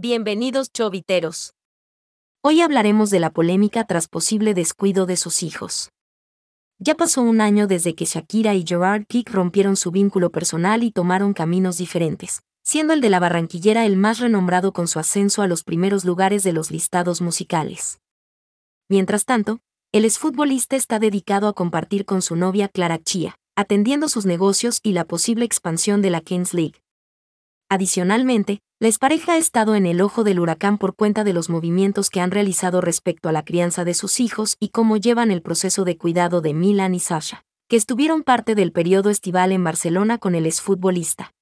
Bienvenidos choviteros. Hoy hablaremos de la polémica tras posible descuido de sus hijos. Ya pasó un año desde que Shakira y Gerard Kick rompieron su vínculo personal y tomaron caminos diferentes, siendo el de la barranquillera el más renombrado con su ascenso a los primeros lugares de los listados musicales. Mientras tanto, el exfutbolista está dedicado a compartir con su novia Clara Chia, atendiendo sus negocios y la posible expansión de la Kings League, Adicionalmente, la pareja ha estado en el ojo del huracán por cuenta de los movimientos que han realizado respecto a la crianza de sus hijos y cómo llevan el proceso de cuidado de Milan y Sasha, que estuvieron parte del periodo estival en Barcelona con el exfutbolista.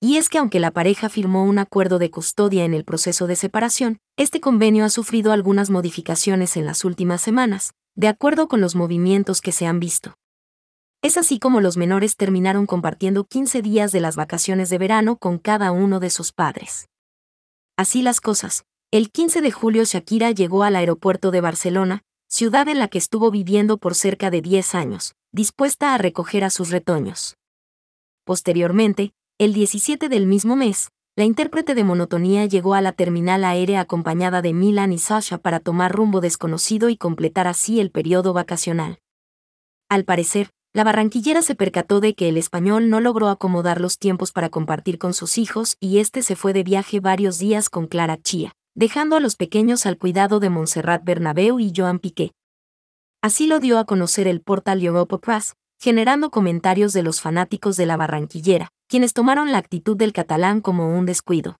Y es que aunque la pareja firmó un acuerdo de custodia en el proceso de separación, este convenio ha sufrido algunas modificaciones en las últimas semanas, de acuerdo con los movimientos que se han visto. Es así como los menores terminaron compartiendo 15 días de las vacaciones de verano con cada uno de sus padres. Así las cosas. El 15 de julio Shakira llegó al aeropuerto de Barcelona, ciudad en la que estuvo viviendo por cerca de 10 años, dispuesta a recoger a sus retoños. Posteriormente, el 17 del mismo mes, la intérprete de Monotonía llegó a la terminal aérea acompañada de Milan y Sasha para tomar rumbo desconocido y completar así el periodo vacacional. Al parecer, la barranquillera se percató de que el español no logró acomodar los tiempos para compartir con sus hijos y este se fue de viaje varios días con Clara Chía, dejando a los pequeños al cuidado de Montserrat Bernabeu y Joan Piqué. Así lo dio a conocer el portal Europa Press, generando comentarios de los fanáticos de la barranquillera, quienes tomaron la actitud del catalán como un descuido.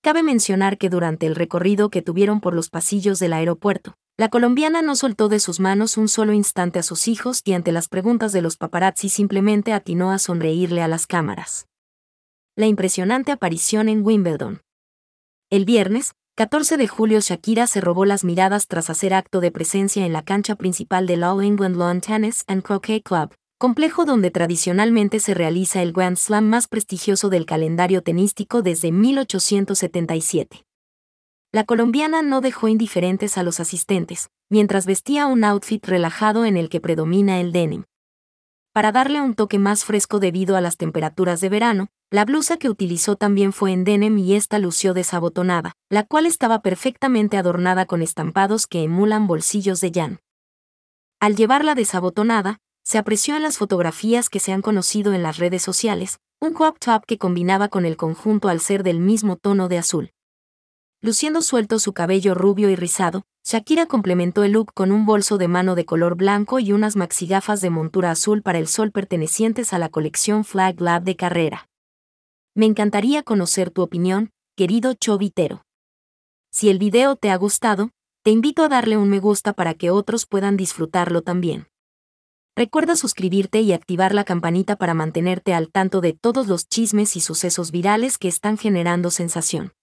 Cabe mencionar que durante el recorrido que tuvieron por los pasillos del aeropuerto, la colombiana no soltó de sus manos un solo instante a sus hijos y ante las preguntas de los paparazzi simplemente atinó a sonreírle a las cámaras. La impresionante aparición en Wimbledon. El viernes, 14 de julio Shakira se robó las miradas tras hacer acto de presencia en la cancha principal del All England Lawn Tennis and Croquet Club, complejo donde tradicionalmente se realiza el Grand Slam más prestigioso del calendario tenístico desde 1877 la colombiana no dejó indiferentes a los asistentes, mientras vestía un outfit relajado en el que predomina el denim. Para darle un toque más fresco debido a las temperaturas de verano, la blusa que utilizó también fue en denim y esta lució desabotonada, la cual estaba perfectamente adornada con estampados que emulan bolsillos de yan. Al llevarla desabotonada, se apreció en las fotografías que se han conocido en las redes sociales, un crop top que combinaba con el conjunto al ser del mismo tono de azul. Luciendo suelto su cabello rubio y rizado, Shakira complementó el look con un bolso de mano de color blanco y unas maxigafas de montura azul para el sol pertenecientes a la colección Flag Lab de carrera. Me encantaría conocer tu opinión, querido Chovitero. Si el video te ha gustado, te invito a darle un me gusta para que otros puedan disfrutarlo también. Recuerda suscribirte y activar la campanita para mantenerte al tanto de todos los chismes y sucesos virales que están generando sensación.